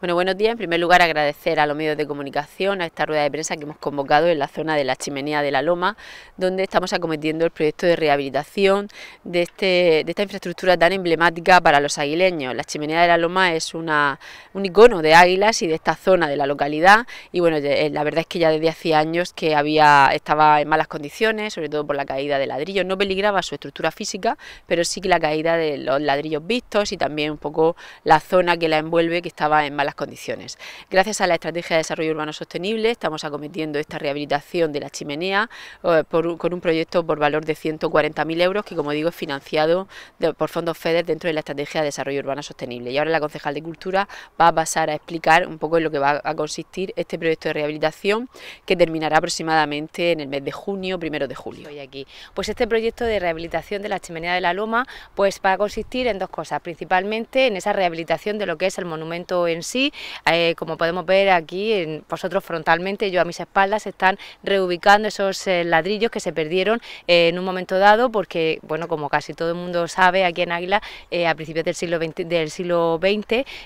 Bueno, buenos días. En primer lugar, agradecer a los medios de comunicación, a esta rueda de prensa que hemos convocado en la zona de la chimenea de la Loma, donde estamos acometiendo el proyecto de rehabilitación de, este, de esta infraestructura tan emblemática para los aguileños. La chimenea de la Loma es una, un icono de águilas y de esta zona de la localidad. Y bueno, eh, la verdad es que ya desde hacía años que había, estaba en malas condiciones, sobre todo por la caída de ladrillos. No peligraba su estructura física, pero sí que la caída de los ladrillos vistos y también un poco la zona que la envuelve que estaba en malas las condiciones. Gracias a la Estrategia de Desarrollo Urbano Sostenible estamos acometiendo esta rehabilitación de la chimenea eh, con un proyecto por valor de 140.000 euros que, como digo, es financiado por fondos FEDER dentro de la Estrategia de Desarrollo Urbano Sostenible. Y ahora la concejal de Cultura va a pasar a explicar un poco en lo que va a consistir este proyecto de rehabilitación que terminará aproximadamente en el mes de junio, primero de julio. Pues este proyecto de rehabilitación de la chimenea de la Loma pues va a consistir en dos cosas, principalmente en esa rehabilitación de lo que es el monumento en sí, eh, como podemos ver aquí, en, vosotros frontalmente, yo a mis espaldas, están reubicando esos eh, ladrillos que se perdieron eh, en un momento dado, porque, bueno, como casi todo el mundo sabe, aquí en Águila, a principios del siglo XX, del siglo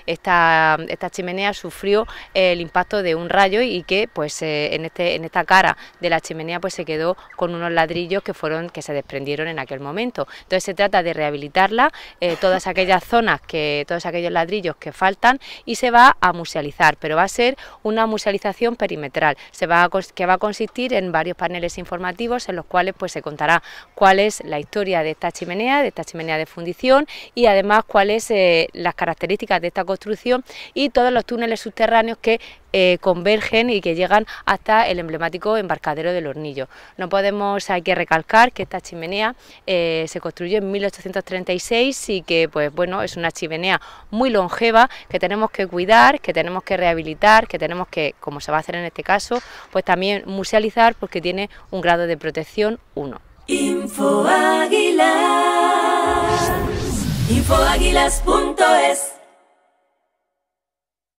esta, esta chimenea sufrió el impacto de un rayo y que, pues, en, este, en esta cara de la chimenea, pues se quedó con unos ladrillos que fueron que se desprendieron en aquel momento. Entonces se trata de rehabilitarla, todas aquellas zonas que, todos aquellos ladrillos que faltan y se va a musealizar, pero va a ser una musealización perimetral, se va que va a consistir en varios paneles informativos en los cuales pues, se contará cuál es la historia de esta chimenea, de esta chimenea de fundición y además cuáles eh, las características de esta construcción y todos los túneles subterráneos que eh, convergen y que llegan hasta el emblemático embarcadero del Hornillo. No podemos, hay que recalcar que esta chimenea eh, se construyó en 1836 y que pues bueno es una chimenea muy longeva que tenemos que cuidar que tenemos que rehabilitar, que tenemos que, como se va a hacer en este caso, pues también musealizar porque tiene un grado de protección 1.